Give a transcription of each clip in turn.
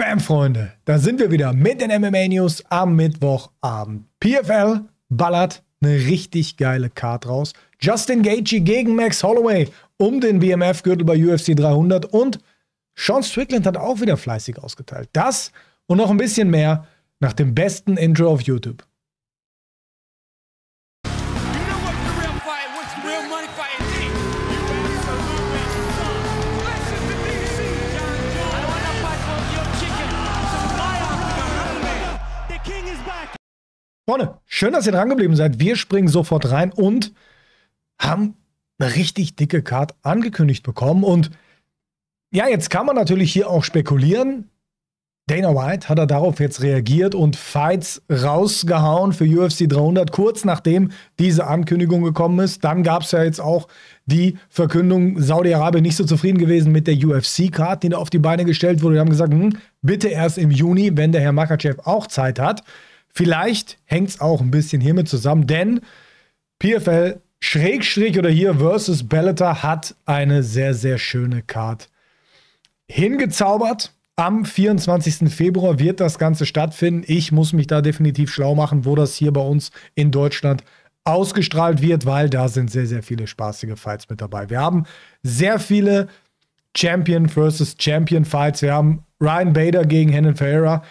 Bam, Freunde, da sind wir wieder mit den MMA News am Mittwochabend. PFL ballert eine richtig geile Card raus. Justin Gaethje gegen Max Holloway um den BMF-Gürtel bei UFC 300 und Sean Strickland hat auch wieder fleißig ausgeteilt. Das und noch ein bisschen mehr nach dem besten Intro auf YouTube. Freunde, schön, dass ihr drangeblieben seid. Wir springen sofort rein und haben eine richtig dicke Card angekündigt bekommen. Und ja, jetzt kann man natürlich hier auch spekulieren. Dana White hat er darauf jetzt reagiert und Fights rausgehauen für UFC 300, kurz nachdem diese Ankündigung gekommen ist. Dann gab es ja jetzt auch die Verkündung, Saudi-Arabien nicht so zufrieden gewesen mit der UFC-Card, die da auf die Beine gestellt wurde. Die haben gesagt, hm, bitte erst im Juni, wenn der Herr Makachev auch Zeit hat. Vielleicht hängt es auch ein bisschen hiermit zusammen, denn PFL Schrägstrich oder hier versus Bellator hat eine sehr, sehr schöne Card hingezaubert. Am 24. Februar wird das Ganze stattfinden. Ich muss mich da definitiv schlau machen, wo das hier bei uns in Deutschland ausgestrahlt wird, weil da sind sehr, sehr viele spaßige Fights mit dabei. Wir haben sehr viele Champion versus Champion Fights. Wir haben Ryan Bader gegen Hennen Ferreira.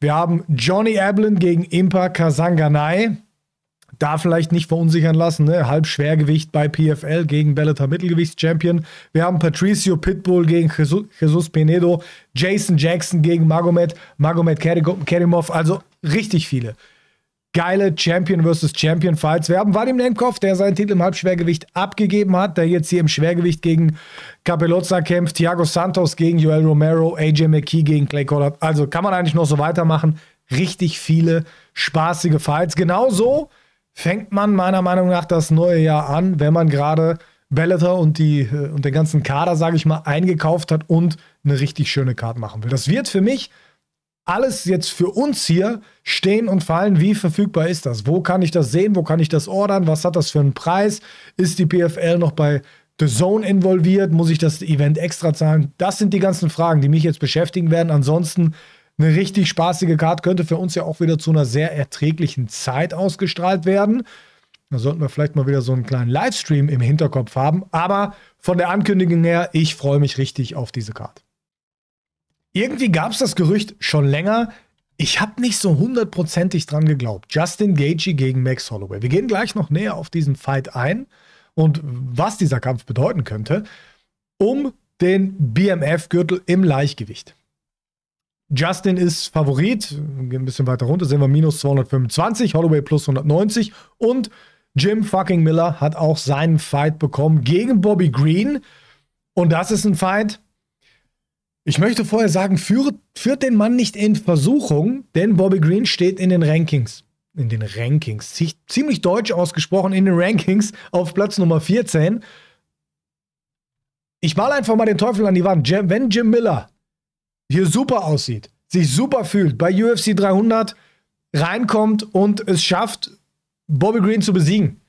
Wir haben Johnny Ablin gegen Impa Kasanganai. Da vielleicht nicht verunsichern lassen, ne? halb Schwergewicht bei PFL gegen Bellator Mittelgewichtschampion. Wir haben Patricio Pitbull gegen Jesus, Jesus Penedo, Jason Jackson gegen Magomed, Magomed Kerimov, also richtig viele geile Champion vs. Champion Fights. Wir haben Vadim Nemkov, der seinen Titel im Halbschwergewicht abgegeben hat, der jetzt hier im Schwergewicht gegen Capelozza kämpft, Thiago Santos gegen Joel Romero, AJ McKee gegen Clay Collard. Also kann man eigentlich noch so weitermachen. Richtig viele spaßige Fights. Genauso fängt man meiner Meinung nach das neue Jahr an, wenn man gerade Bellator und, die, äh, und den ganzen Kader, sage ich mal, eingekauft hat und eine richtig schöne Karte machen will. Das wird für mich alles jetzt für uns hier stehen und fallen, wie verfügbar ist das? Wo kann ich das sehen? Wo kann ich das ordern? Was hat das für einen Preis? Ist die PFL noch bei The Zone involviert? Muss ich das Event extra zahlen? Das sind die ganzen Fragen, die mich jetzt beschäftigen werden. Ansonsten eine richtig spaßige Card könnte für uns ja auch wieder zu einer sehr erträglichen Zeit ausgestrahlt werden. Da sollten wir vielleicht mal wieder so einen kleinen Livestream im Hinterkopf haben. Aber von der Ankündigung her, ich freue mich richtig auf diese Card. Irgendwie gab es das Gerücht schon länger. Ich habe nicht so hundertprozentig dran geglaubt. Justin Gagey gegen Max Holloway. Wir gehen gleich noch näher auf diesen Fight ein und was dieser Kampf bedeuten könnte. Um den BMF-Gürtel im Leichtgewicht. Justin ist Favorit. Gehen ein bisschen weiter runter sind wir minus 225, Holloway plus 190 und Jim fucking Miller hat auch seinen Fight bekommen gegen Bobby Green. Und das ist ein Fight, ich möchte vorher sagen, führt, führt den Mann nicht in Versuchung, denn Bobby Green steht in den Rankings. In den Rankings. Ziemlich deutsch ausgesprochen in den Rankings auf Platz Nummer 14. Ich male einfach mal den Teufel an die Wand. wenn Jim Miller hier super aussieht, sich super fühlt, bei UFC 300 reinkommt und es schafft, Bobby Green zu besiegen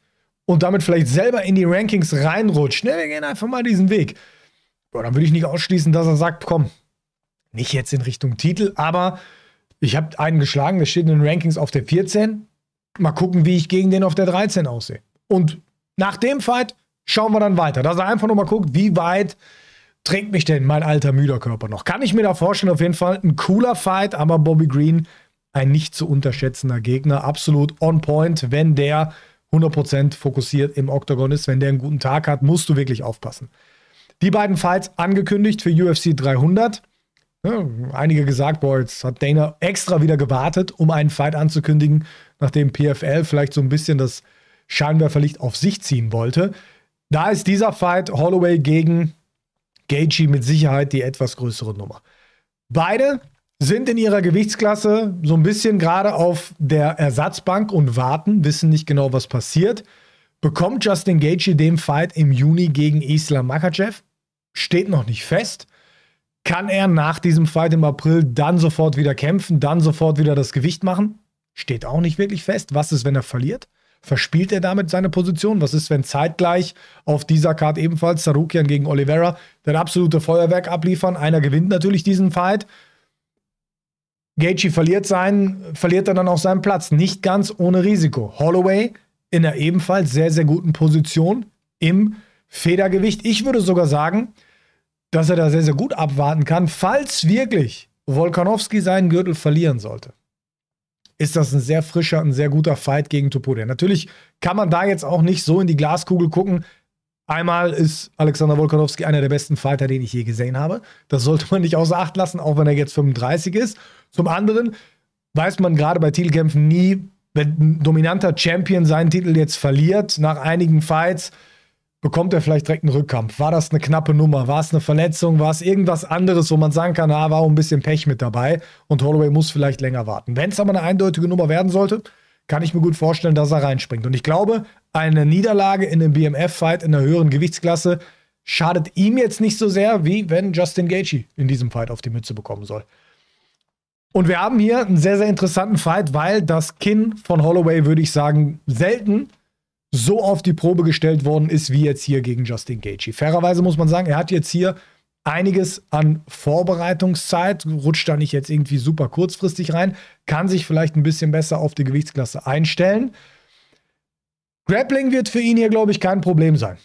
und damit vielleicht selber in die Rankings reinrutscht, ne, wir gehen einfach mal diesen Weg ja, dann würde ich nicht ausschließen, dass er sagt, komm, nicht jetzt in Richtung Titel, aber ich habe einen geschlagen, der steht in den Rankings auf der 14. Mal gucken, wie ich gegen den auf der 13 aussehe. Und nach dem Fight schauen wir dann weiter. Dass er einfach nur mal guckt, wie weit trägt mich denn mein alter müder Körper noch. Kann ich mir da vorstellen, auf jeden Fall ein cooler Fight, aber Bobby Green, ein nicht zu unterschätzender Gegner, absolut on point, wenn der 100% fokussiert im Oktagon ist, wenn der einen guten Tag hat, musst du wirklich aufpassen. Die beiden Fights angekündigt für UFC 300. Ja, einige gesagt, boah, jetzt hat Dana extra wieder gewartet, um einen Fight anzukündigen, nachdem PFL vielleicht so ein bisschen das Scheinwerferlicht auf sich ziehen wollte. Da ist dieser Fight Holloway gegen Gaethje mit Sicherheit die etwas größere Nummer. Beide sind in ihrer Gewichtsklasse so ein bisschen gerade auf der Ersatzbank und warten, wissen nicht genau, was passiert. Bekommt Justin Gaethje den Fight im Juni gegen Islam Makachev? steht noch nicht fest. Kann er nach diesem Fight im April dann sofort wieder kämpfen, dann sofort wieder das Gewicht machen? Steht auch nicht wirklich fest. Was ist, wenn er verliert? Verspielt er damit seine Position? Was ist, wenn zeitgleich auf dieser Karte ebenfalls Sarukian gegen Oliveira das absolute Feuerwerk abliefern? Einer gewinnt natürlich diesen Fight. Gaethje verliert seinen, verliert er dann auch seinen Platz. Nicht ganz ohne Risiko. Holloway in einer ebenfalls sehr, sehr guten Position im Federgewicht. Ich würde sogar sagen, dass er da sehr, sehr gut abwarten kann, falls wirklich Wolkanowski seinen Gürtel verlieren sollte. Ist das ein sehr frischer, ein sehr guter Fight gegen Topuria. Natürlich kann man da jetzt auch nicht so in die Glaskugel gucken. Einmal ist Alexander Wolkanowski einer der besten Fighter, den ich je gesehen habe. Das sollte man nicht außer Acht lassen, auch wenn er jetzt 35 ist. Zum anderen weiß man gerade bei Titelkämpfen nie, wenn ein dominanter Champion seinen Titel jetzt verliert, nach einigen Fights, bekommt er vielleicht direkt einen Rückkampf. War das eine knappe Nummer? War es eine Verletzung? War es irgendwas anderes, wo man sagen kann, na, ah, war auch ein bisschen Pech mit dabei und Holloway muss vielleicht länger warten. Wenn es aber eine eindeutige Nummer werden sollte, kann ich mir gut vorstellen, dass er reinspringt. Und ich glaube, eine Niederlage in dem BMF-Fight in der höheren Gewichtsklasse schadet ihm jetzt nicht so sehr, wie wenn Justin Gaethje in diesem Fight auf die Mütze bekommen soll. Und wir haben hier einen sehr, sehr interessanten Fight, weil das Kinn von Holloway, würde ich sagen, selten so auf die Probe gestellt worden ist, wie jetzt hier gegen Justin Gaethje. Fairerweise muss man sagen, er hat jetzt hier einiges an Vorbereitungszeit, rutscht da nicht jetzt irgendwie super kurzfristig rein, kann sich vielleicht ein bisschen besser auf die Gewichtsklasse einstellen. Grappling wird für ihn hier, glaube ich, kein Problem sein.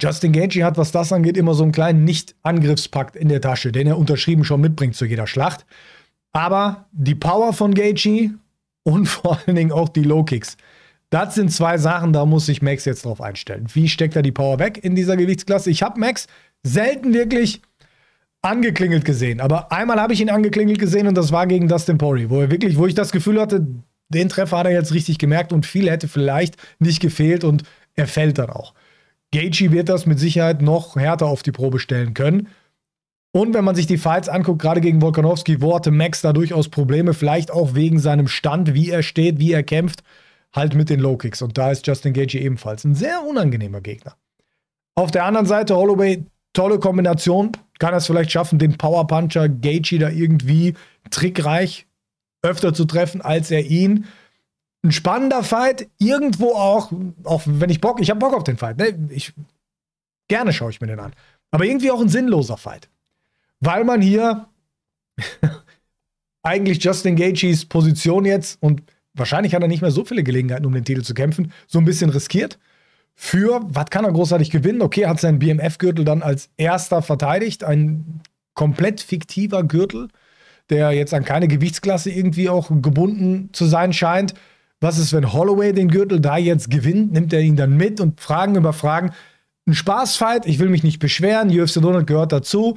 Justin Gaethje hat, was das angeht, immer so einen kleinen Nicht-Angriffspakt in der Tasche, den er unterschrieben schon mitbringt zu jeder Schlacht. Aber die Power von Gaethje und vor allen Dingen auch die Low-Kicks, das sind zwei Sachen, da muss sich Max jetzt drauf einstellen. Wie steckt er die Power weg in dieser Gewichtsklasse? Ich habe Max selten wirklich angeklingelt gesehen, aber einmal habe ich ihn angeklingelt gesehen und das war gegen Dustin Pori, wo er wirklich, wo ich das Gefühl hatte, den Treffer hat er jetzt richtig gemerkt und viel hätte vielleicht nicht gefehlt und er fällt dann auch. Gaethje wird das mit Sicherheit noch härter auf die Probe stellen können. Und wenn man sich die Fights anguckt, gerade gegen Volkanovski, wo hatte Max da durchaus Probleme, vielleicht auch wegen seinem Stand, wie er steht, wie er kämpft halt mit den Low-Kicks. Und da ist Justin Gage ebenfalls ein sehr unangenehmer Gegner. Auf der anderen Seite Holloway, tolle Kombination. Kann er es vielleicht schaffen, den Power Puncher Gaethje da irgendwie trickreich öfter zu treffen, als er ihn. Ein spannender Fight, irgendwo auch, auch wenn ich Bock, ich habe Bock auf den Fight. Ne? Ich, gerne schaue ich mir den an. Aber irgendwie auch ein sinnloser Fight. Weil man hier eigentlich Justin Gagey's Position jetzt und wahrscheinlich hat er nicht mehr so viele Gelegenheiten, um den Titel zu kämpfen, so ein bisschen riskiert. Für, was kann er großartig gewinnen? Okay, hat seinen BMF-Gürtel dann als erster verteidigt, ein komplett fiktiver Gürtel, der jetzt an keine Gewichtsklasse irgendwie auch gebunden zu sein scheint. Was ist, wenn Holloway den Gürtel da jetzt gewinnt? Nimmt er ihn dann mit und Fragen über Fragen. Ein Spaßfight, ich will mich nicht beschweren, UFC Donald gehört dazu.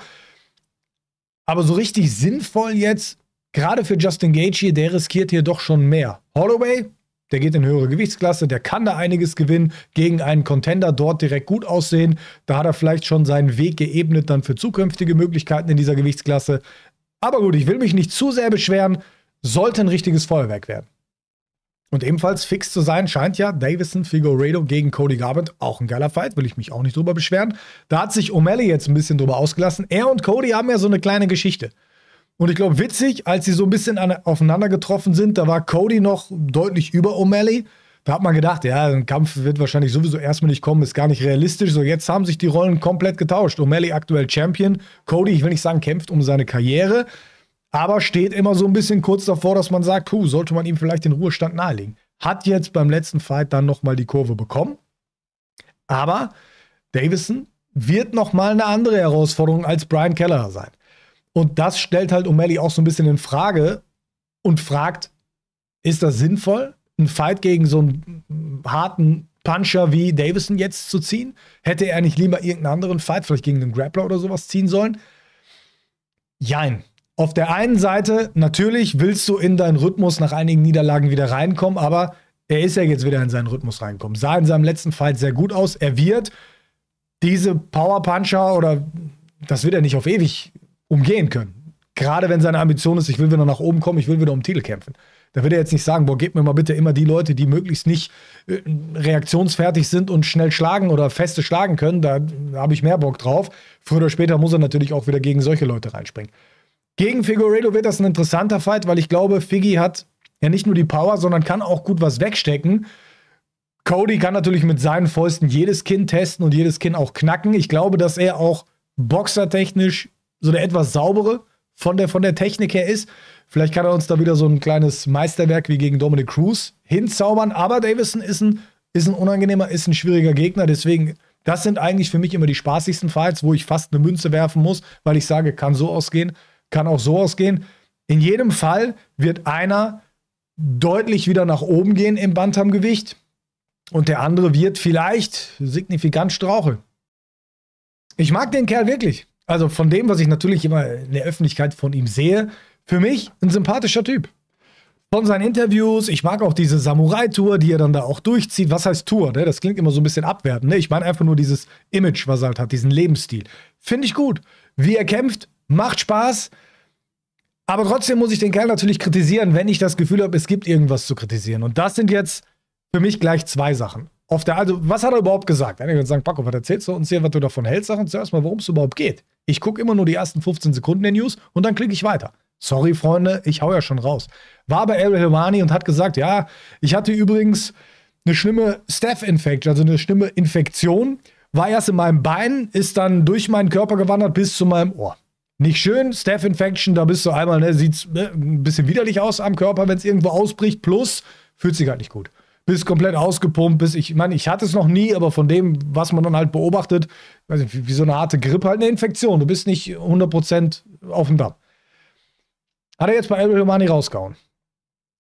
Aber so richtig sinnvoll jetzt Gerade für Justin Gage hier, der riskiert hier doch schon mehr. Holloway, der geht in höhere Gewichtsklasse, der kann da einiges gewinnen, gegen einen Contender dort direkt gut aussehen. Da hat er vielleicht schon seinen Weg geebnet dann für zukünftige Möglichkeiten in dieser Gewichtsklasse. Aber gut, ich will mich nicht zu sehr beschweren, sollte ein richtiges Feuerwerk werden. Und ebenfalls fix zu sein scheint ja Davison Figueredo gegen Cody Garbrandt auch ein geiler Fight, will ich mich auch nicht drüber beschweren. Da hat sich O'Malley jetzt ein bisschen drüber ausgelassen. Er und Cody haben ja so eine kleine Geschichte. Und ich glaube, witzig, als sie so ein bisschen an, aufeinander getroffen sind, da war Cody noch deutlich über O'Malley. Da hat man gedacht, ja, ein Kampf wird wahrscheinlich sowieso erstmal nicht kommen, ist gar nicht realistisch. So, jetzt haben sich die Rollen komplett getauscht. O'Malley aktuell Champion. Cody, ich will nicht sagen, kämpft um seine Karriere, aber steht immer so ein bisschen kurz davor, dass man sagt, puh, sollte man ihm vielleicht den Ruhestand nahelegen. Hat jetzt beim letzten Fight dann nochmal die Kurve bekommen. Aber Davison wird nochmal eine andere Herausforderung als Brian Keller sein. Und das stellt halt O'Malley auch so ein bisschen in Frage und fragt, ist das sinnvoll, einen Fight gegen so einen harten Puncher wie Davison jetzt zu ziehen? Hätte er nicht lieber irgendeinen anderen Fight, vielleicht gegen einen Grappler oder sowas ziehen sollen? Jein. Auf der einen Seite, natürlich willst du in deinen Rhythmus nach einigen Niederlagen wieder reinkommen, aber er ist ja jetzt wieder in seinen Rhythmus reinkommen. Sah in seinem letzten Fight sehr gut aus. Er wird diese Power Puncher oder das wird er nicht auf ewig umgehen können. Gerade wenn seine Ambition ist, ich will wieder nach oben kommen, ich will wieder um Titel kämpfen. Da wird er jetzt nicht sagen, boah, gebt mir mal bitte immer die Leute, die möglichst nicht äh, reaktionsfertig sind und schnell schlagen oder feste schlagen können. Da, da habe ich mehr Bock drauf. Früher oder später muss er natürlich auch wieder gegen solche Leute reinspringen. Gegen Figueredo wird das ein interessanter Fight, weil ich glaube, Figgy hat ja nicht nur die Power, sondern kann auch gut was wegstecken. Cody kann natürlich mit seinen Fäusten jedes Kinn testen und jedes Kinn auch knacken. Ich glaube, dass er auch boxertechnisch so eine etwas saubere von der, von der Technik her ist. Vielleicht kann er uns da wieder so ein kleines Meisterwerk wie gegen Dominic Cruz hinzaubern. Aber Davison ist ein, ist ein unangenehmer, ist ein schwieriger Gegner. Deswegen, das sind eigentlich für mich immer die spaßigsten Fights, wo ich fast eine Münze werfen muss, weil ich sage, kann so ausgehen, kann auch so ausgehen. In jedem Fall wird einer deutlich wieder nach oben gehen im Bantamgewicht und der andere wird vielleicht signifikant straucheln. Ich mag den Kerl wirklich also von dem, was ich natürlich immer in der Öffentlichkeit von ihm sehe, für mich ein sympathischer Typ. Von seinen Interviews, ich mag auch diese Samurai-Tour, die er dann da auch durchzieht. Was heißt Tour? Ne? Das klingt immer so ein bisschen abwertend. Ne? Ich meine einfach nur dieses Image, was er halt hat, diesen Lebensstil. Finde ich gut. Wie er kämpft, macht Spaß. Aber trotzdem muss ich den Kerl natürlich kritisieren, wenn ich das Gefühl habe, es gibt irgendwas zu kritisieren. Und das sind jetzt für mich gleich zwei Sachen. Auf der, also, was hat er überhaupt gesagt? Einige würden sagen, Paco, was erzählst du uns hier, was du davon hältst? Sag uns zuerst mal, worum es überhaupt geht. Ich gucke immer nur die ersten 15 Sekunden der News und dann klicke ich weiter. Sorry, Freunde, ich hau ja schon raus. War bei Ariel Helwani und hat gesagt, ja, ich hatte übrigens eine schlimme Staph-Infection, also eine schlimme Infektion. War erst in meinem Bein, ist dann durch meinen Körper gewandert bis zu meinem Ohr. Nicht schön, Staph-Infection, da bist du einmal, ne, sieht ne, ein bisschen widerlich aus am Körper, wenn es irgendwo ausbricht. Plus, fühlt sich halt nicht gut bist komplett ausgepumpt, bist, ich meine, ich hatte es noch nie, aber von dem, was man dann halt beobachtet, also wie, wie so eine harte Grippe, halt eine Infektion. Du bist nicht 100% auf dem Damm. Hat er jetzt bei Albert Romani rausgehauen.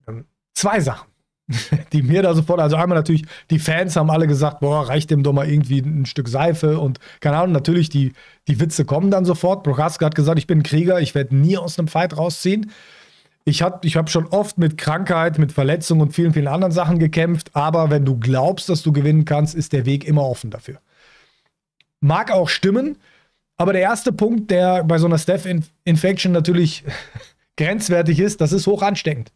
Ähm, zwei Sachen, die mir da sofort, also einmal natürlich, die Fans haben alle gesagt, boah, reicht dem doch mal irgendwie ein Stück Seife und keine Ahnung, natürlich, die, die Witze kommen dann sofort. Prochaska hat gesagt, ich bin Krieger, ich werde nie aus einem Fight rausziehen ich habe ich hab schon oft mit Krankheit, mit Verletzungen und vielen, vielen anderen Sachen gekämpft, aber wenn du glaubst, dass du gewinnen kannst, ist der Weg immer offen dafür. Mag auch stimmen, aber der erste Punkt, der bei so einer Staph-Infection natürlich grenzwertig ist, das ist hoch ansteckend.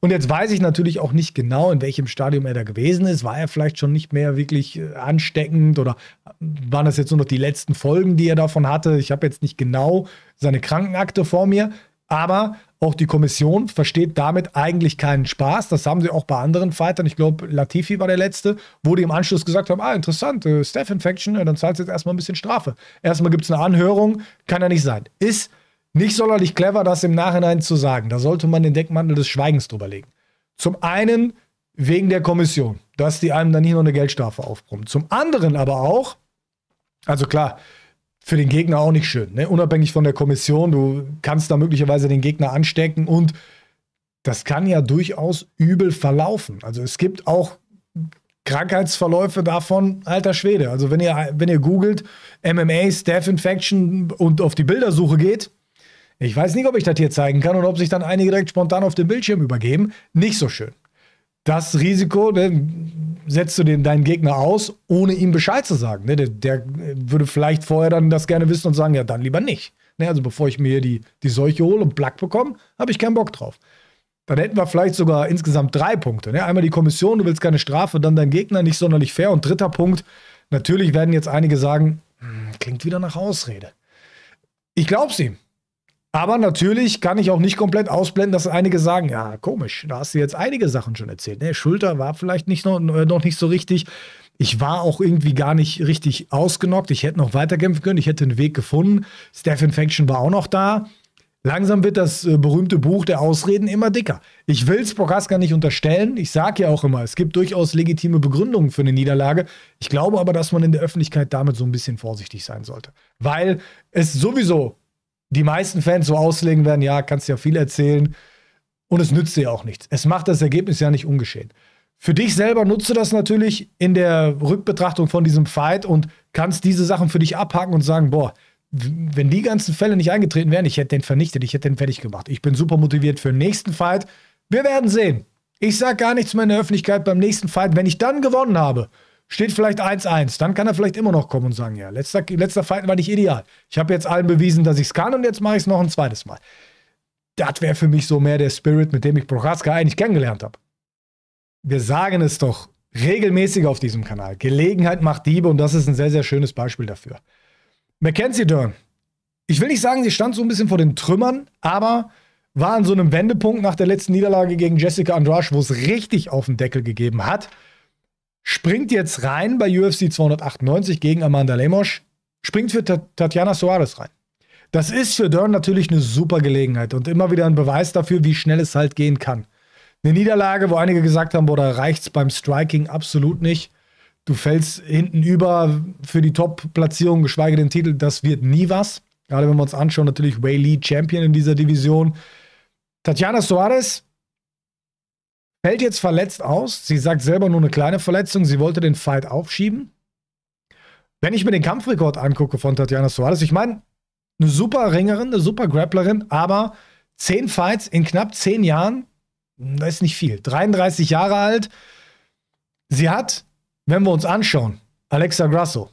Und jetzt weiß ich natürlich auch nicht genau, in welchem Stadium er da gewesen ist. War er vielleicht schon nicht mehr wirklich äh, ansteckend oder äh, waren das jetzt nur noch die letzten Folgen, die er davon hatte? Ich habe jetzt nicht genau seine Krankenakte vor mir, aber auch die Kommission versteht damit eigentlich keinen Spaß. Das haben sie auch bei anderen Fightern. Ich glaube, Latifi war der Letzte, wo die im Anschluss gesagt haben: Ah, interessant, äh, Staff Infection, äh, dann zahlst du jetzt erstmal ein bisschen Strafe. Erstmal gibt es eine Anhörung, kann ja nicht sein. Ist nicht sonderlich clever, das im Nachhinein zu sagen. Da sollte man den Deckmantel des Schweigens drüber legen. Zum einen wegen der Kommission, dass die einem dann hier noch eine Geldstrafe aufbrummen. Zum anderen aber auch, also klar, für den Gegner auch nicht schön. Ne? Unabhängig von der Kommission, du kannst da möglicherweise den Gegner anstecken und das kann ja durchaus übel verlaufen. Also es gibt auch Krankheitsverläufe davon, alter Schwede. Also wenn ihr, wenn ihr googelt MMA, Staff Infection und auf die Bildersuche geht, ich weiß nicht, ob ich das hier zeigen kann und ob sich dann einige direkt spontan auf den Bildschirm übergeben. Nicht so schön das Risiko ne, setzt du den, deinen Gegner aus, ohne ihm Bescheid zu sagen. Ne? Der, der, würde vielleicht vorher dann das gerne wissen und sagen, ja, dann lieber nicht. Ne? Also bevor ich mir die, die Seuche hole und Plack bekomme, habe ich keinen Bock drauf. Dann hätten wir vielleicht sogar insgesamt drei Punkte. Ne? Einmal die Kommission, du willst keine Strafe, dann dein Gegner, nicht sonderlich fair. Und dritter Punkt, natürlich werden jetzt einige sagen, hm, klingt wieder nach Ausrede. Ich glaube es ihm. Aber natürlich kann ich auch nicht komplett ausblenden, dass einige sagen, ja, komisch, da hast du jetzt einige Sachen schon erzählt. Ne? Schulter war vielleicht nicht noch, äh, noch nicht so richtig. Ich war auch irgendwie gar nicht richtig ausgenockt. Ich hätte noch weiterkämpfen können. Ich hätte einen Weg gefunden. Stephen Faction war auch noch da. Langsam wird das äh, berühmte Buch der Ausreden immer dicker. Ich will es Prokaska nicht unterstellen. Ich sage ja auch immer, es gibt durchaus legitime Begründungen für eine Niederlage. Ich glaube aber, dass man in der Öffentlichkeit damit so ein bisschen vorsichtig sein sollte. Weil es sowieso die meisten Fans so auslegen werden, ja, kannst ja viel erzählen und es nützt dir auch nichts. Es macht das Ergebnis ja nicht ungeschehen. Für dich selber nutzt du das natürlich in der Rückbetrachtung von diesem Fight und kannst diese Sachen für dich abhaken und sagen, boah, wenn die ganzen Fälle nicht eingetreten wären, ich hätte den vernichtet, ich hätte den fertig gemacht. Ich bin super motiviert für den nächsten Fight. Wir werden sehen. Ich sage gar nichts mehr in der Öffentlichkeit beim nächsten Fight. Wenn ich dann gewonnen habe, steht vielleicht 1-1. Dann kann er vielleicht immer noch kommen und sagen, ja, letzter, letzter Fight war nicht ideal. Ich habe jetzt allen bewiesen, dass ich es kann und jetzt mache ich es noch ein zweites Mal. Das wäre für mich so mehr der Spirit, mit dem ich Prochaska eigentlich kennengelernt habe. Wir sagen es doch regelmäßig auf diesem Kanal. Gelegenheit macht Diebe und das ist ein sehr, sehr schönes Beispiel dafür. Mackenzie Dern. Ich will nicht sagen, sie stand so ein bisschen vor den Trümmern, aber war an so einem Wendepunkt nach der letzten Niederlage gegen Jessica Andrasch, wo es richtig auf den Deckel gegeben hat springt jetzt rein bei UFC 298 gegen Amanda Lemos, springt für Tatjana Soares rein. Das ist für Dern natürlich eine super Gelegenheit und immer wieder ein Beweis dafür, wie schnell es halt gehen kann. Eine Niederlage, wo einige gesagt haben, boah, da reicht's beim Striking absolut nicht. Du fällst hinten über für die Top-Platzierung, geschweige den Titel, das wird nie was. Gerade wenn wir uns anschauen, natürlich Wei Lee Champion in dieser Division. Tatjana Soares Fällt jetzt verletzt aus. Sie sagt selber nur eine kleine Verletzung. Sie wollte den Fight aufschieben. Wenn ich mir den Kampfrekord angucke von Tatjana Suarez, ich meine, eine super Ringerin, eine super Grapplerin, aber zehn Fights in knapp zehn Jahren, das ist nicht viel. 33 Jahre alt. Sie hat, wenn wir uns anschauen, Alexa Grasso,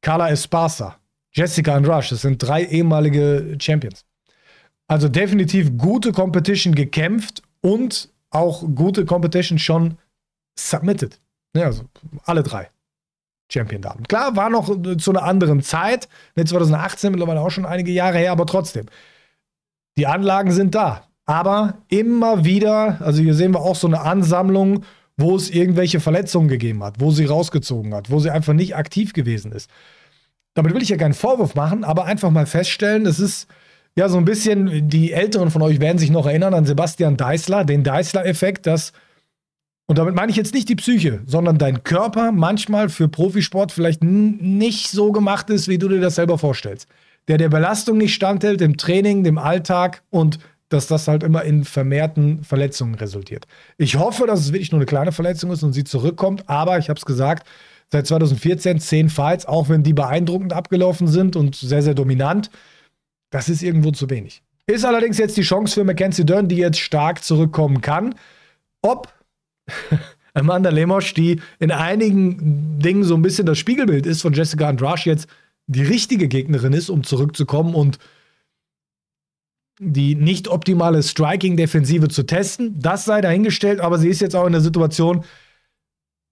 Carla Esparza, Jessica Andrasch, das sind drei ehemalige Champions. Also definitiv gute Competition gekämpft und auch gute Competition schon submitted. Ja, also alle drei Champion-Damen. Klar, war noch äh, zu einer anderen Zeit, 2018 mittlerweile auch schon einige Jahre her, aber trotzdem. Die Anlagen sind da. Aber immer wieder, also hier sehen wir auch so eine Ansammlung, wo es irgendwelche Verletzungen gegeben hat, wo sie rausgezogen hat, wo sie einfach nicht aktiv gewesen ist. Damit will ich ja keinen Vorwurf machen, aber einfach mal feststellen, es ist ja, so ein bisschen, die Älteren von euch werden sich noch erinnern an Sebastian Deißler, den Deißler-Effekt, dass, und damit meine ich jetzt nicht die Psyche, sondern dein Körper manchmal für Profisport vielleicht nicht so gemacht ist, wie du dir das selber vorstellst. Der der Belastung nicht standhält, im Training, dem Alltag und dass das halt immer in vermehrten Verletzungen resultiert. Ich hoffe, dass es wirklich nur eine kleine Verletzung ist und sie zurückkommt, aber ich habe es gesagt, seit 2014 zehn Fights, auch wenn die beeindruckend abgelaufen sind und sehr, sehr dominant. Das ist irgendwo zu wenig. Ist allerdings jetzt die Chance für Mackenzie Dern, die jetzt stark zurückkommen kann. Ob Amanda Lemos, die in einigen Dingen so ein bisschen das Spiegelbild ist von Jessica Andrasch, jetzt die richtige Gegnerin ist, um zurückzukommen und die nicht optimale Striking-Defensive zu testen. Das sei dahingestellt, aber sie ist jetzt auch in der Situation,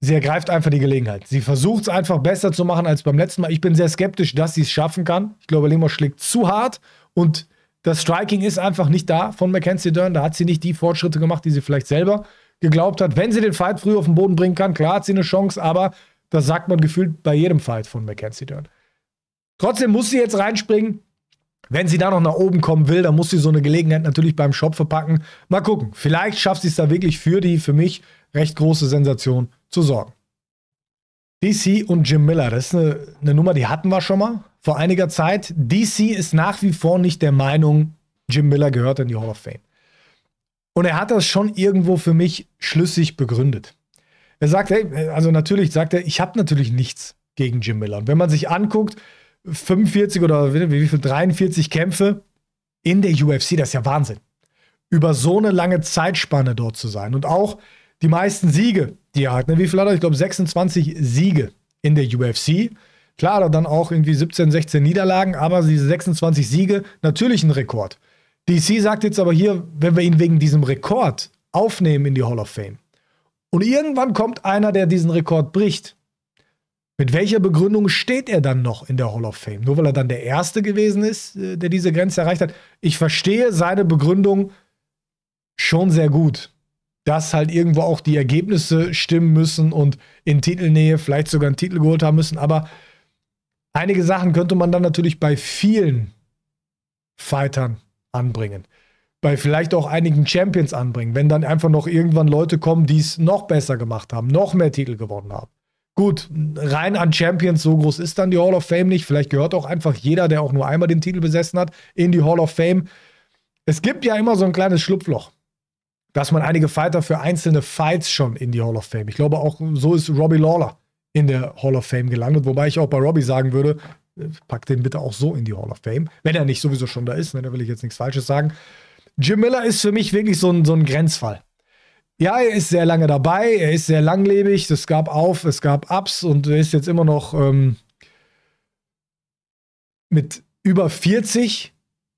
sie ergreift einfach die Gelegenheit. Sie versucht es einfach besser zu machen als beim letzten Mal. Ich bin sehr skeptisch, dass sie es schaffen kann. Ich glaube, Lemos schlägt zu hart und das Striking ist einfach nicht da von Mackenzie Dern. Da hat sie nicht die Fortschritte gemacht, die sie vielleicht selber geglaubt hat. Wenn sie den Fight früh auf den Boden bringen kann, klar hat sie eine Chance, aber das sagt man gefühlt bei jedem Fight von Mackenzie Dern. Trotzdem muss sie jetzt reinspringen. Wenn sie da noch nach oben kommen will, dann muss sie so eine Gelegenheit natürlich beim Shop verpacken. Mal gucken, vielleicht schafft sie es da wirklich für die für mich recht große Sensation zu sorgen. DC und Jim Miller, das ist eine, eine Nummer, die hatten wir schon mal vor einiger Zeit. DC ist nach wie vor nicht der Meinung, Jim Miller gehört in die Hall of Fame. Und er hat das schon irgendwo für mich schlüssig begründet. Er sagt, hey, also natürlich sagt er, ich habe natürlich nichts gegen Jim Miller. Und wenn man sich anguckt, 45 oder wie viel, 43 Kämpfe in der UFC, das ist ja Wahnsinn. Über so eine lange Zeitspanne dort zu sein und auch die meisten Siege, die er hat. Ne? Wie viel hat er? Ich glaube, 26 Siege in der UFC. Klar, dann auch irgendwie 17, 16 Niederlagen, aber diese 26 Siege, natürlich ein Rekord. DC sagt jetzt aber hier, wenn wir ihn wegen diesem Rekord aufnehmen in die Hall of Fame und irgendwann kommt einer, der diesen Rekord bricht, mit welcher Begründung steht er dann noch in der Hall of Fame? Nur weil er dann der Erste gewesen ist, äh, der diese Grenze erreicht hat. Ich verstehe seine Begründung schon sehr gut, dass halt irgendwo auch die Ergebnisse stimmen müssen und in Titelnähe vielleicht sogar einen Titel geholt haben müssen. Aber einige Sachen könnte man dann natürlich bei vielen Fightern anbringen. Bei vielleicht auch einigen Champions anbringen, wenn dann einfach noch irgendwann Leute kommen, die es noch besser gemacht haben, noch mehr Titel gewonnen haben. Gut, rein an Champions, so groß ist dann die Hall of Fame nicht. Vielleicht gehört auch einfach jeder, der auch nur einmal den Titel besessen hat, in die Hall of Fame. Es gibt ja immer so ein kleines Schlupfloch, dass man einige Fighter für einzelne Fights schon in die Hall of Fame. Ich glaube auch, so ist Robbie Lawler in der Hall of Fame gelandet, wobei ich auch bei Robbie sagen würde, pack den bitte auch so in die Hall of Fame, wenn er nicht sowieso schon da ist, ne, da will ich jetzt nichts Falsches sagen. Jim Miller ist für mich wirklich so ein, so ein Grenzfall. Ja, er ist sehr lange dabei, er ist sehr langlebig, es gab Auf, es gab Ups und er ist jetzt immer noch ähm, mit über 40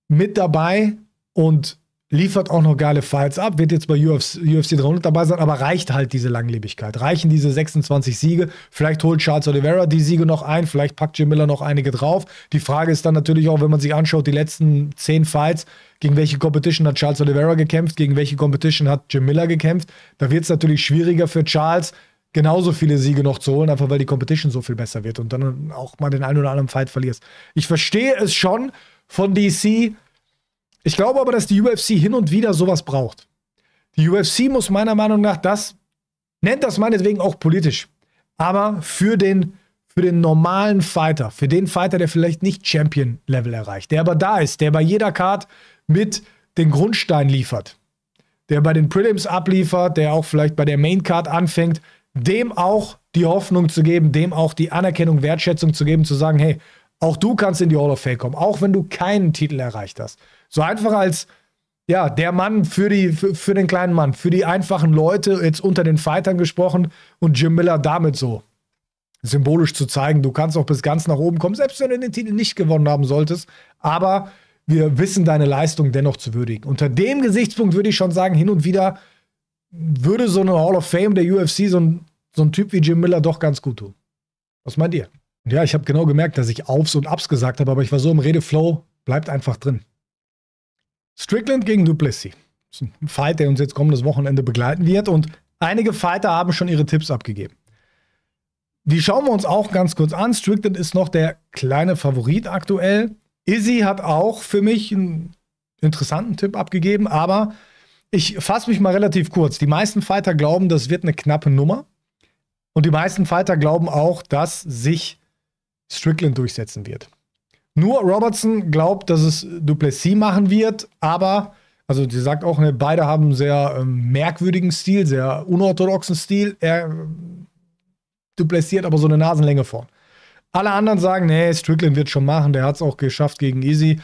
mit dabei und liefert auch noch geile Fights ab, wird jetzt bei UFC, UFC 300 dabei sein, aber reicht halt diese Langlebigkeit. Reichen diese 26 Siege? Vielleicht holt Charles Oliveira die Siege noch ein, vielleicht packt Jim Miller noch einige drauf. Die Frage ist dann natürlich auch, wenn man sich anschaut, die letzten 10 Fights, gegen welche Competition hat Charles Oliveira gekämpft, gegen welche Competition hat Jim Miller gekämpft. Da wird es natürlich schwieriger für Charles, genauso viele Siege noch zu holen, einfach weil die Competition so viel besser wird und dann auch mal den einen oder anderen Fight verlierst. Ich verstehe es schon von DC, ich glaube aber, dass die UFC hin und wieder sowas braucht. Die UFC muss meiner Meinung nach das, nennt das meinetwegen auch politisch, aber für den, für den normalen Fighter, für den Fighter, der vielleicht nicht Champion-Level erreicht, der aber da ist, der bei jeder Card mit den Grundstein liefert, der bei den Prelims abliefert, der auch vielleicht bei der Main Card anfängt, dem auch die Hoffnung zu geben, dem auch die Anerkennung, Wertschätzung zu geben, zu sagen, hey, auch du kannst in die Hall of Fame kommen, auch wenn du keinen Titel erreicht hast. So einfach als, ja, der Mann für, die, für, für, den kleinen Mann, für die einfachen Leute, jetzt unter den Fightern gesprochen und Jim Miller damit so symbolisch zu zeigen, du kannst auch bis ganz nach oben kommen, selbst wenn du den Titel nicht gewonnen haben solltest, aber wir wissen deine Leistung dennoch zu würdigen. Unter dem Gesichtspunkt würde ich schon sagen, hin und wieder würde so eine Hall of Fame der UFC so ein, so ein Typ wie Jim Miller doch ganz gut tun. Was meint ihr? Ja, ich habe genau gemerkt, dass ich Aufs und Abs gesagt habe, aber ich war so im Redeflow, bleibt einfach drin. Strickland gegen Duplessis. Das ist ein Fight, der uns jetzt kommendes Wochenende begleiten wird. Und einige Fighter haben schon ihre Tipps abgegeben. Die schauen wir uns auch ganz kurz an. Strickland ist noch der kleine Favorit aktuell. Izzy hat auch für mich einen interessanten Tipp abgegeben, aber ich fasse mich mal relativ kurz. Die meisten Fighter glauben, das wird eine knappe Nummer. Und die meisten Fighter glauben auch, dass sich Strickland durchsetzen wird. Nur Robertson glaubt, dass es Duplessis machen wird, aber, also sie sagt auch, ne, beide haben einen sehr ähm, merkwürdigen Stil, sehr unorthodoxen Stil. Er ähm, Duplessis hat aber so eine Nasenlänge vorn. Alle anderen sagen, nee, Strickland wird schon machen, der hat es auch geschafft gegen Izzy.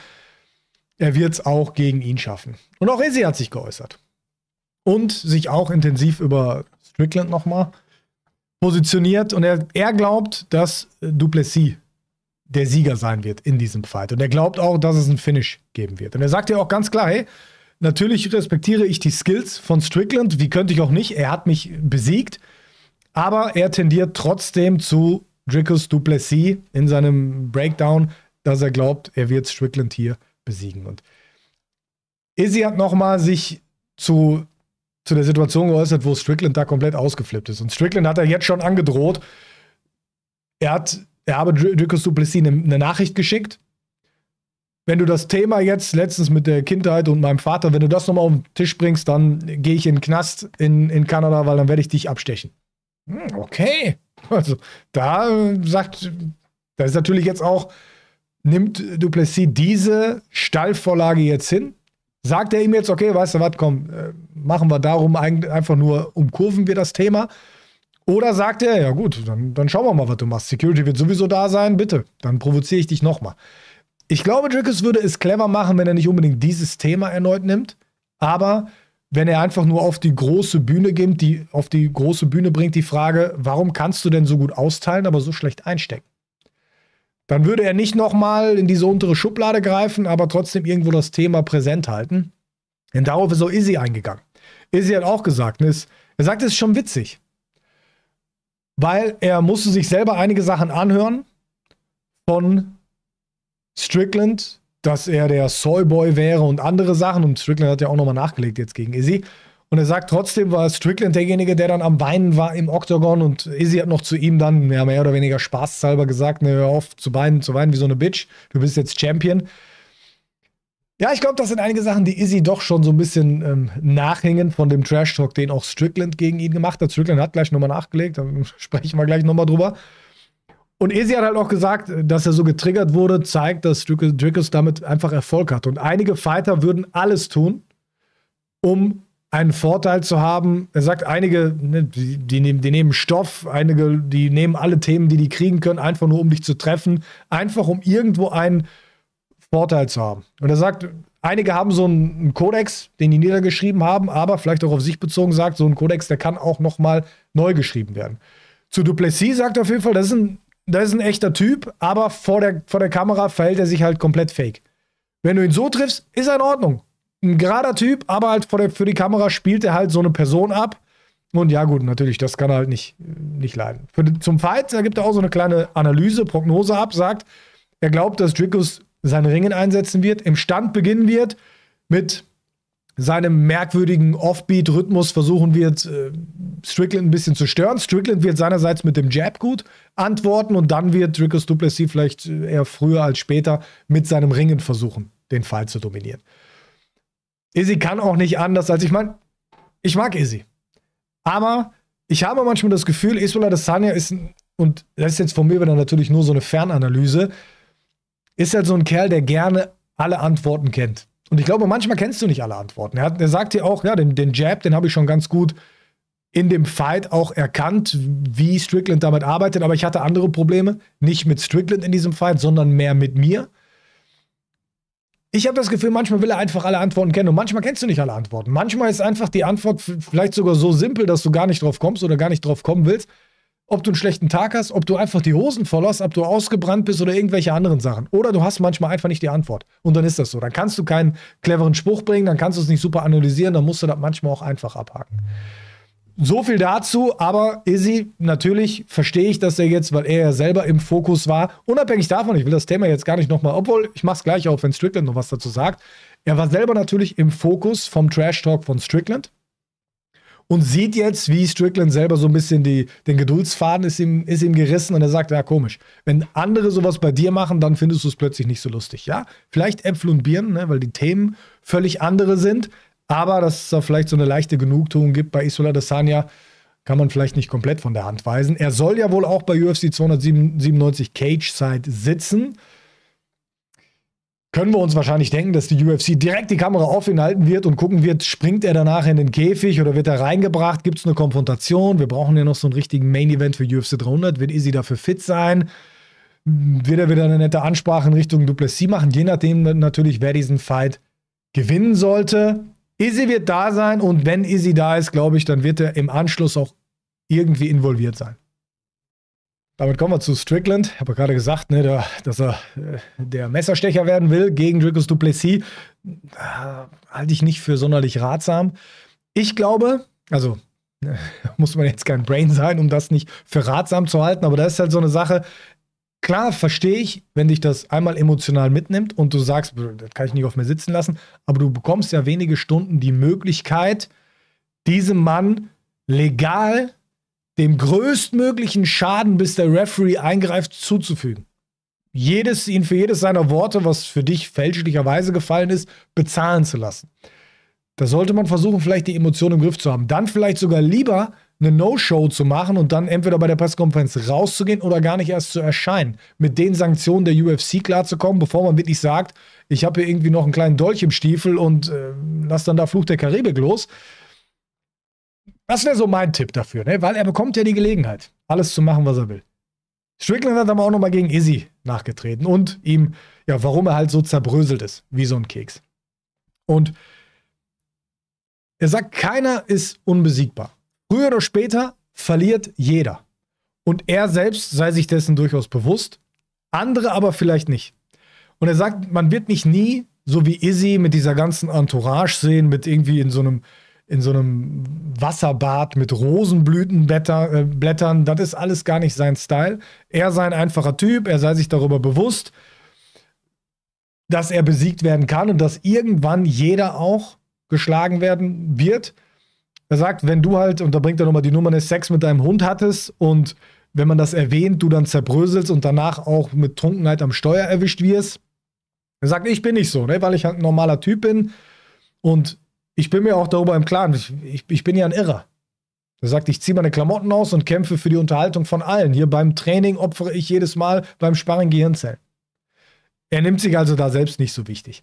Er wird es auch gegen ihn schaffen. Und auch Izzy hat sich geäußert. Und sich auch intensiv über Strickland nochmal positioniert. Und er, er glaubt, dass Duplessis der Sieger sein wird in diesem Fight. Und er glaubt auch, dass es einen Finish geben wird. Und er sagt ja auch ganz klar, hey, natürlich respektiere ich die Skills von Strickland, wie könnte ich auch nicht, er hat mich besiegt, aber er tendiert trotzdem zu Dricus Duplessis in seinem Breakdown, dass er glaubt, er wird Strickland hier besiegen. Und Izzy hat nochmal sich zu, zu der Situation geäußert, wo Strickland da komplett ausgeflippt ist. Und Strickland hat er jetzt schon angedroht, er hat ja, aber Dricus Duplessis eine, eine Nachricht geschickt. Wenn du das Thema jetzt letztens mit der Kindheit und meinem Vater, wenn du das nochmal auf den Tisch bringst, dann gehe ich in den Knast in, in Kanada, weil dann werde ich dich abstechen. Hm, okay. Also da äh, sagt, da ist natürlich jetzt auch, nimmt Duplessis diese Stallvorlage jetzt hin? Sagt er ihm jetzt, okay, weißt du was, komm, äh, machen wir darum, einfach nur umkurven wir das Thema. Oder sagt er, ja gut, dann, dann schauen wir mal, was du machst. Security wird sowieso da sein, bitte. Dann provoziere ich dich nochmal. Ich glaube, Drickes würde es clever machen, wenn er nicht unbedingt dieses Thema erneut nimmt, aber wenn er einfach nur auf die große Bühne gibt, die auf die große Bühne bringt die Frage, warum kannst du denn so gut austeilen, aber so schlecht einstecken? Dann würde er nicht nochmal in diese untere Schublade greifen, aber trotzdem irgendwo das Thema präsent halten. Denn darauf ist auch Izzy eingegangen. Izzy hat auch gesagt, ne, er sagt, es ist schon witzig weil er musste sich selber einige Sachen anhören von Strickland, dass er der Soyboy wäre und andere Sachen. Und Strickland hat ja auch nochmal nachgelegt jetzt gegen Izzy. Und er sagt, trotzdem war Strickland derjenige, der dann am Weinen war im Oktagon und Izzy hat noch zu ihm dann ja, mehr oder weniger spaßhalber gesagt, ne, hör auf zu weinen, zu weinen wie so eine Bitch, du bist jetzt Champion. Ja, ich glaube, das sind einige Sachen, die Izzy doch schon so ein bisschen ähm, nachhängen von dem Trash-Talk, den auch Strickland gegen ihn gemacht hat. Strickland hat gleich nochmal nachgelegt, da sprechen wir gleich nochmal drüber. Und Izzy hat halt auch gesagt, dass er so getriggert wurde, zeigt, dass Strickland damit einfach Erfolg hat. Und einige Fighter würden alles tun, um einen Vorteil zu haben. Er sagt, einige, ne, die, die, nehmen, die nehmen Stoff, einige, die nehmen alle Themen, die die kriegen können, einfach nur um dich zu treffen, einfach um irgendwo einen Vorteil zu haben. Und er sagt, einige haben so einen Kodex, den die niedergeschrieben haben, aber vielleicht auch auf sich bezogen sagt, so ein Kodex, der kann auch nochmal neu geschrieben werden. Zu Duplessis sagt er auf jeden Fall, das ist ein, das ist ein echter Typ, aber vor der, vor der Kamera verhält er sich halt komplett fake. Wenn du ihn so triffst, ist er in Ordnung. Ein gerader Typ, aber halt der, für die Kamera spielt er halt so eine Person ab. Und ja, gut, natürlich, das kann er halt nicht, nicht leiden. Für, zum Fight, er gibt er auch so eine kleine Analyse, Prognose ab, sagt, er glaubt, dass Dricos seinen Ringen einsetzen wird, im Stand beginnen wird, mit seinem merkwürdigen Offbeat-Rhythmus versuchen wird, äh, Strickland ein bisschen zu stören. Strickland wird seinerseits mit dem Jab gut antworten und dann wird Dricus Duplessis vielleicht äh, eher früher als später mit seinem Ringen versuchen, den Fall zu dominieren. Izzy kann auch nicht anders als, ich meine, ich mag Izzy. Aber ich habe manchmal das Gefühl, Ismail Sanya ist, und das ist jetzt von mir wieder natürlich nur so eine Fernanalyse, ist halt so ein Kerl, der gerne alle Antworten kennt. Und ich glaube, manchmal kennst du nicht alle Antworten. Er, hat, er sagt dir auch, ja, den, den Jab, den habe ich schon ganz gut in dem Fight auch erkannt, wie Strickland damit arbeitet. Aber ich hatte andere Probleme. Nicht mit Strickland in diesem Fight, sondern mehr mit mir. Ich habe das Gefühl, manchmal will er einfach alle Antworten kennen und manchmal kennst du nicht alle Antworten. Manchmal ist einfach die Antwort vielleicht sogar so simpel, dass du gar nicht drauf kommst oder gar nicht drauf kommen willst ob du einen schlechten Tag hast, ob du einfach die Hosen voll hast, ob du ausgebrannt bist oder irgendwelche anderen Sachen. Oder du hast manchmal einfach nicht die Antwort. Und dann ist das so. Dann kannst du keinen cleveren Spruch bringen, dann kannst du es nicht super analysieren, dann musst du das manchmal auch einfach abhaken. So viel dazu, aber Izzy, natürlich verstehe ich das ja jetzt, weil er ja selber im Fokus war. Unabhängig davon, ich will das Thema jetzt gar nicht nochmal, obwohl ich mache es gleich auch, wenn Strickland noch was dazu sagt. Er war selber natürlich im Fokus vom Trash Talk von Strickland und sieht jetzt, wie Strickland selber so ein bisschen die, den Geduldsfaden ist ihm, ist ihm gerissen und er sagt, ja komisch, wenn andere sowas bei dir machen, dann findest du es plötzlich nicht so lustig. Ja, vielleicht Äpfel und Birnen, ne, weil die Themen völlig andere sind, aber dass es da vielleicht so eine leichte Genugtuung gibt bei Isola Desanya, kann man vielleicht nicht komplett von der Hand weisen. Er soll ja wohl auch bei UFC 297 Cage Side sitzen können wir uns wahrscheinlich denken, dass die UFC direkt die Kamera auf ihn halten wird und gucken wird, springt er danach in den Käfig oder wird er reingebracht, gibt es eine Konfrontation, wir brauchen ja noch so einen richtigen Main-Event für UFC 300, wird Izzy dafür fit sein, wird er wieder eine nette Ansprache in Richtung Duplessis machen, je nachdem natürlich, wer diesen Fight gewinnen sollte. Izzy wird da sein und wenn Izzy da ist, glaube ich, dann wird er im Anschluss auch irgendwie involviert sein. Damit kommen wir zu Strickland. Ich habe ja gerade gesagt, ne, der, dass er äh, der Messerstecher werden will gegen Dricus Duplessis. Ah, halte ich nicht für sonderlich ratsam. Ich glaube, also äh, muss man jetzt kein Brain sein, um das nicht für ratsam zu halten, aber das ist halt so eine Sache. Klar, verstehe ich, wenn dich das einmal emotional mitnimmt und du sagst, das kann ich nicht auf mir sitzen lassen, aber du bekommst ja wenige Stunden die Möglichkeit, diesem Mann legal dem größtmöglichen Schaden, bis der Referee eingreift, zuzufügen. Jedes, ihn für jedes seiner Worte, was für dich fälschlicherweise gefallen ist, bezahlen zu lassen. Da sollte man versuchen, vielleicht die Emotionen im Griff zu haben. Dann vielleicht sogar lieber eine No-Show zu machen und dann entweder bei der Pressekonferenz rauszugehen oder gar nicht erst zu erscheinen. Mit den Sanktionen der UFC klarzukommen, bevor man wirklich sagt, ich habe hier irgendwie noch einen kleinen Dolch im Stiefel und äh, lass dann da Fluch der Karibik los. Das wäre so mein Tipp dafür, ne? weil er bekommt ja die Gelegenheit, alles zu machen, was er will. Strickland hat aber auch nochmal gegen Izzy nachgetreten und ihm, ja, warum er halt so zerbröselt ist, wie so ein Keks. Und er sagt, keiner ist unbesiegbar. Früher oder später verliert jeder. Und er selbst sei sich dessen durchaus bewusst, andere aber vielleicht nicht. Und er sagt, man wird mich nie, so wie Izzy mit dieser ganzen Entourage sehen, mit irgendwie in so einem in so einem Wasserbad mit Rosenblütenblättern. Äh, das ist alles gar nicht sein Style. Er sei ein einfacher Typ, er sei sich darüber bewusst, dass er besiegt werden kann und dass irgendwann jeder auch geschlagen werden wird. Er sagt, wenn du halt, und da bringt er nochmal die Nummer, ne, Sex mit deinem Hund hattest und wenn man das erwähnt, du dann zerbröselst und danach auch mit Trunkenheit am Steuer erwischt wirst. Er sagt, ich bin nicht so, ne, weil ich halt ein normaler Typ bin und ich bin mir auch darüber im Klaren, ich, ich, ich bin ja ein Irrer. Er sagt, ich ziehe meine Klamotten aus und kämpfe für die Unterhaltung von allen. Hier beim Training opfere ich jedes Mal beim Sparren Gehirnzellen. Er nimmt sich also da selbst nicht so wichtig.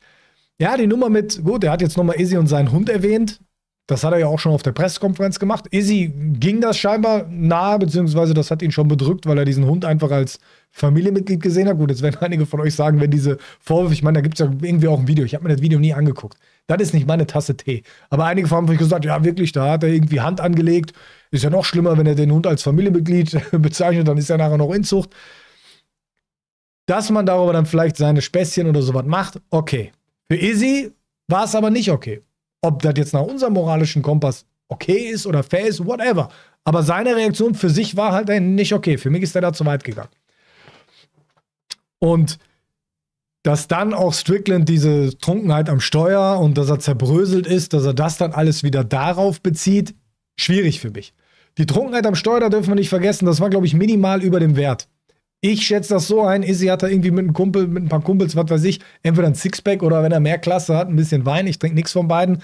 Ja, die Nummer mit, gut, er hat jetzt nochmal Izzy und seinen Hund erwähnt. Das hat er ja auch schon auf der Pressekonferenz gemacht. Izzy ging das scheinbar nahe, beziehungsweise das hat ihn schon bedrückt, weil er diesen Hund einfach als Familienmitglied gesehen hat. Gut, jetzt werden einige von euch sagen, wenn diese Vorwürfe, ich meine, da gibt es ja irgendwie auch ein Video. Ich habe mir das Video nie angeguckt. Das ist nicht meine Tasse Tee. Aber einige haben mich gesagt, ja, wirklich, da hat er irgendwie Hand angelegt. Ist ja noch schlimmer, wenn er den Hund als Familienmitglied bezeichnet, dann ist er nachher noch in Zucht. Dass man darüber dann vielleicht seine Späßchen oder sowas macht, okay. Für Izzy war es aber nicht okay. Ob das jetzt nach unserem moralischen Kompass okay ist oder fair ist, whatever. Aber seine Reaktion für sich war halt nicht okay. Für mich ist er da zu weit gegangen. Und dass dann auch Strickland diese Trunkenheit am Steuer und dass er zerbröselt ist, dass er das dann alles wieder darauf bezieht, schwierig für mich. Die Trunkenheit am Steuer, da dürfen wir nicht vergessen, das war, glaube ich, minimal über dem Wert. Ich schätze das so ein, Izzy hat da irgendwie mit einem Kumpel, mit ein paar Kumpels, was weiß ich, entweder ein Sixpack oder wenn er mehr Klasse hat, ein bisschen Wein. Ich trinke nichts von beiden.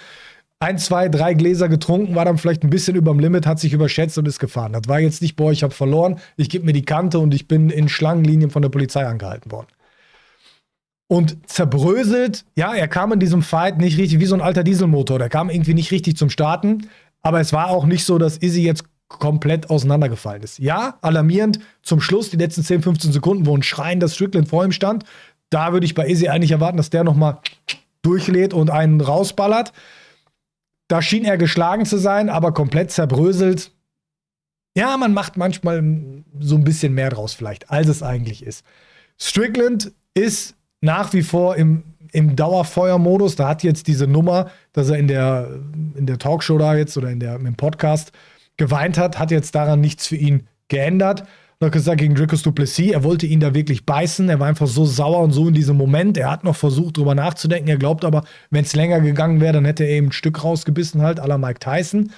Ein, zwei, drei Gläser getrunken, war dann vielleicht ein bisschen über dem Limit, hat sich überschätzt und ist gefahren. Das war jetzt nicht, boah, ich habe verloren, ich gebe mir die Kante und ich bin in Schlangenlinien von der Polizei angehalten worden. Und zerbröselt, ja, er kam in diesem Fight nicht richtig, wie so ein alter Dieselmotor, der kam irgendwie nicht richtig zum Starten. Aber es war auch nicht so, dass Izzy jetzt komplett auseinandergefallen ist. Ja, alarmierend. Zum Schluss, die letzten 10, 15 Sekunden, wo ein Schrein, dass Strickland vor ihm stand. Da würde ich bei Izzy eigentlich erwarten, dass der nochmal durchlädt und einen rausballert. Da schien er geschlagen zu sein, aber komplett zerbröselt. Ja, man macht manchmal so ein bisschen mehr draus vielleicht, als es eigentlich ist. Strickland ist nach wie vor im, im Dauerfeuermodus. Da hat jetzt diese Nummer, dass er in der, in der Talkshow da jetzt oder in der, im Podcast geweint hat, hat jetzt daran nichts für ihn geändert. gesagt gegen Dricus Duplessis, er wollte ihn da wirklich beißen, er war einfach so sauer und so in diesem Moment, er hat noch versucht drüber nachzudenken, er glaubt aber, wenn es länger gegangen wäre, dann hätte er eben ein Stück rausgebissen halt, à la Mike Tyson.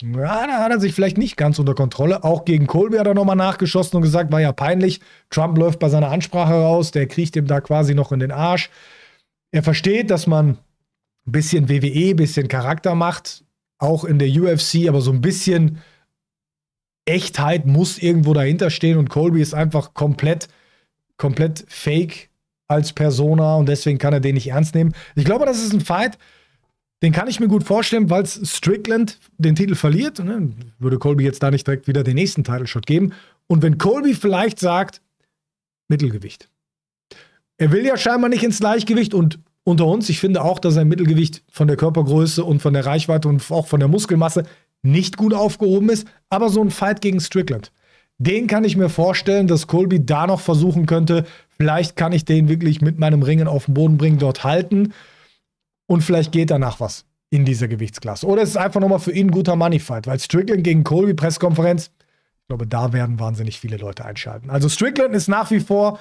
Ja, da hat er sich vielleicht nicht ganz unter Kontrolle. Auch gegen Colby hat er nochmal nachgeschossen und gesagt, war ja peinlich. Trump läuft bei seiner Ansprache raus, der kriecht ihm da quasi noch in den Arsch. Er versteht, dass man ein bisschen WWE, ein bisschen Charakter macht auch in der UFC, aber so ein bisschen Echtheit muss irgendwo dahinter stehen und Colby ist einfach komplett, komplett fake als Persona und deswegen kann er den nicht ernst nehmen. Ich glaube, das ist ein Fight, den kann ich mir gut vorstellen, weil Strickland den Titel verliert, ne, würde Colby jetzt da nicht direkt wieder den nächsten Titelshot geben. Und wenn Colby vielleicht sagt, Mittelgewicht. Er will ja scheinbar nicht ins Leichtgewicht und unter uns. Ich finde auch, dass ein Mittelgewicht von der Körpergröße und von der Reichweite und auch von der Muskelmasse nicht gut aufgehoben ist. Aber so ein Fight gegen Strickland, den kann ich mir vorstellen, dass Colby da noch versuchen könnte. Vielleicht kann ich den wirklich mit meinem Ringen auf den Boden bringen, dort halten. Und vielleicht geht danach was in dieser Gewichtsklasse. Oder es ist einfach nochmal für ihn ein guter Moneyfight, weil Strickland gegen Colby Pressekonferenz, ich glaube, da werden wahnsinnig viele Leute einschalten. Also Strickland ist nach wie vor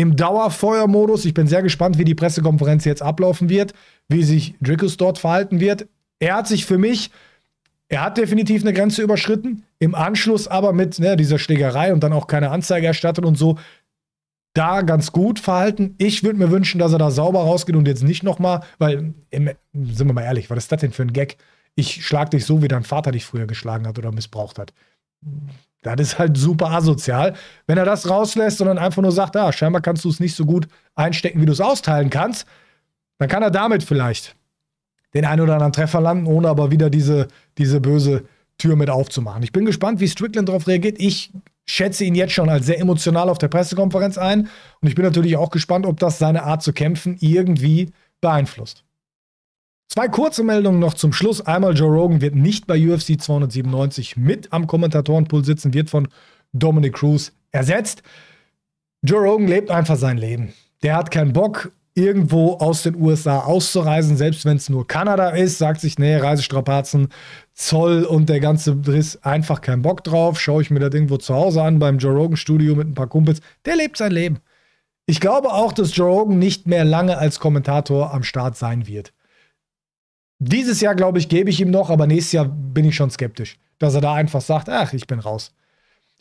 im Dauerfeuermodus. Ich bin sehr gespannt, wie die Pressekonferenz jetzt ablaufen wird, wie sich Drickles dort verhalten wird. Er hat sich für mich, er hat definitiv eine Grenze überschritten. Im Anschluss aber mit ne, dieser Schlägerei und dann auch keine Anzeige erstattet und so, da ganz gut verhalten. Ich würde mir wünschen, dass er da sauber rausgeht und jetzt nicht nochmal, weil, im, sind wir mal ehrlich, was ist das denn für ein Gag? Ich schlag dich so, wie dein Vater dich früher geschlagen hat oder missbraucht hat. Das ist halt super asozial. Wenn er das rauslässt, und dann einfach nur sagt, ah, scheinbar kannst du es nicht so gut einstecken, wie du es austeilen kannst, dann kann er damit vielleicht den einen oder anderen Treffer landen, ohne aber wieder diese, diese böse Tür mit aufzumachen. Ich bin gespannt, wie Strickland darauf reagiert. Ich schätze ihn jetzt schon als sehr emotional auf der Pressekonferenz ein. Und ich bin natürlich auch gespannt, ob das seine Art zu kämpfen irgendwie beeinflusst. Zwei kurze Meldungen noch zum Schluss. Einmal, Joe Rogan wird nicht bei UFC 297 mit am Kommentatorenpool sitzen, wird von Dominic Cruz ersetzt. Joe Rogan lebt einfach sein Leben. Der hat keinen Bock, irgendwo aus den USA auszureisen, selbst wenn es nur Kanada ist, sagt sich, nee, Reisestrapazen, Zoll und der ganze Riss, einfach keinen Bock drauf. Schaue ich mir das irgendwo zu Hause an, beim Joe Rogan Studio mit ein paar Kumpels. Der lebt sein Leben. Ich glaube auch, dass Joe Rogan nicht mehr lange als Kommentator am Start sein wird. Dieses Jahr, glaube ich, gebe ich ihm noch, aber nächstes Jahr bin ich schon skeptisch, dass er da einfach sagt, ach, ich bin raus.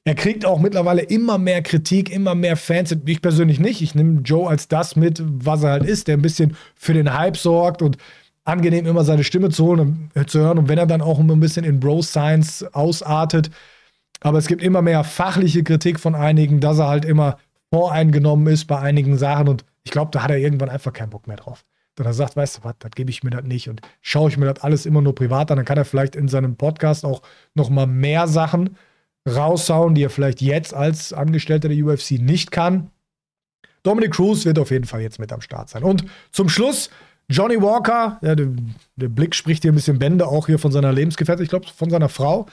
Er kriegt auch mittlerweile immer mehr Kritik, immer mehr Fans. Ich persönlich nicht. Ich nehme Joe als das mit, was er halt ist, der ein bisschen für den Hype sorgt und angenehm immer seine Stimme zu, holen, äh, zu hören. Und wenn er dann auch immer ein bisschen in Bro-Science ausartet. Aber es gibt immer mehr fachliche Kritik von einigen, dass er halt immer voreingenommen ist bei einigen Sachen. Und ich glaube, da hat er irgendwann einfach keinen Bock mehr drauf dann er sagt, weißt du was, das gebe ich mir das nicht und schaue ich mir das alles immer nur privat an, dann kann er vielleicht in seinem Podcast auch nochmal mehr Sachen raushauen, die er vielleicht jetzt als Angestellter der UFC nicht kann. Dominic Cruz wird auf jeden Fall jetzt mit am Start sein. Und zum Schluss Johnny Walker, ja, der, der, Blick spricht hier ein bisschen Bände, auch hier von seiner Lebensgefährtin, ich glaube von seiner Frau.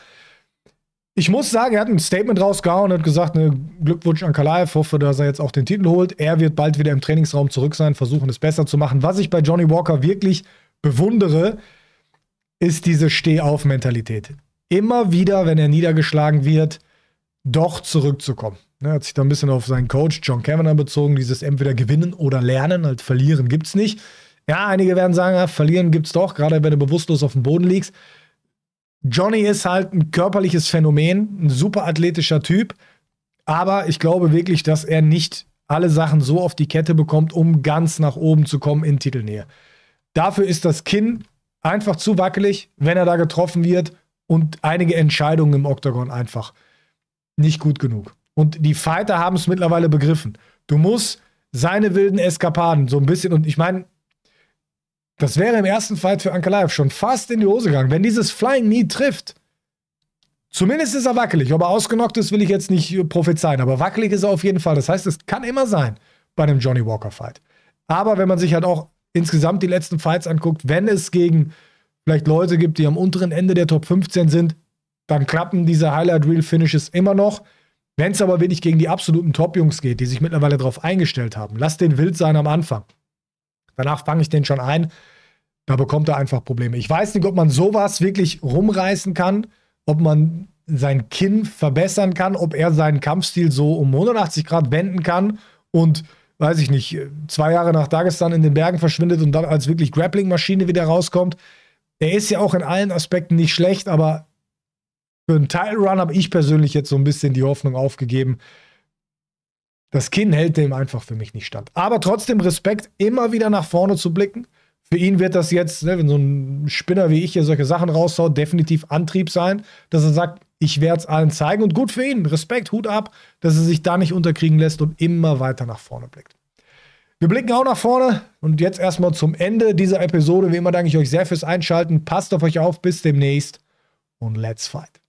Ich muss sagen, er hat ein Statement rausgehauen und hat gesagt, ne, Glückwunsch an Kalaev, hoffe, dass er jetzt auch den Titel holt. Er wird bald wieder im Trainingsraum zurück sein, versuchen es besser zu machen. Was ich bei Johnny Walker wirklich bewundere, ist diese Stehauf-Mentalität. Immer wieder, wenn er niedergeschlagen wird, doch zurückzukommen. Er hat sich da ein bisschen auf seinen Coach John Kavanagh bezogen, dieses entweder gewinnen oder lernen, halt verlieren gibt's nicht. Ja, einige werden sagen, ja, verlieren gibt's doch, gerade wenn du bewusstlos auf dem Boden liegst. Johnny ist halt ein körperliches Phänomen, ein super athletischer Typ. Aber ich glaube wirklich, dass er nicht alle Sachen so auf die Kette bekommt, um ganz nach oben zu kommen in Titelnähe. Dafür ist das Kinn einfach zu wackelig, wenn er da getroffen wird und einige Entscheidungen im Oktagon einfach nicht gut genug. Und die Fighter haben es mittlerweile begriffen. Du musst seine wilden Eskapaden so ein bisschen, und ich meine, das wäre im ersten Fight für Ankalaev schon fast in die Hose gegangen. Wenn dieses Flying Knee trifft, zumindest ist er wackelig. Ob er ausgenockt ist, will ich jetzt nicht äh, prophezeien, aber wackelig ist er auf jeden Fall. Das heißt, es kann immer sein bei einem Johnny Walker Fight. Aber wenn man sich halt auch insgesamt die letzten Fights anguckt, wenn es gegen vielleicht Leute gibt, die am unteren Ende der Top 15 sind, dann klappen diese Highlight Reel Finishes immer noch. Wenn es aber wenig gegen die absoluten Top-Jungs geht, die sich mittlerweile darauf eingestellt haben, lass den wild sein am Anfang danach fange ich den schon ein. Da bekommt er einfach Probleme. Ich weiß nicht, ob man sowas wirklich rumreißen kann, ob man sein Kinn verbessern kann, ob er seinen Kampfstil so um 180 Grad wenden kann und weiß ich nicht, zwei Jahre nach Dagestan in den Bergen verschwindet und dann als wirklich Grappling-Maschine wieder rauskommt. Er ist ja auch in allen Aspekten nicht schlecht, aber für einen Title Run habe ich persönlich jetzt so ein bisschen die Hoffnung aufgegeben, das Kinn hält dem einfach für mich nicht stand. Aber trotzdem Respekt, immer wieder nach vorne zu blicken. Für ihn wird das jetzt, ne, wenn so ein Spinner wie ich hier solche Sachen raushaut, definitiv Antrieb sein, dass er sagt, ich werde es allen zeigen. Und gut für ihn, Respekt, Hut ab, dass er sich da nicht unterkriegen lässt und immer weiter nach vorne blickt. Wir blicken auch nach vorne und jetzt erstmal zum Ende dieser Episode. Wie immer danke ich euch sehr fürs Einschalten. Passt auf euch auf, bis demnächst und let's fight.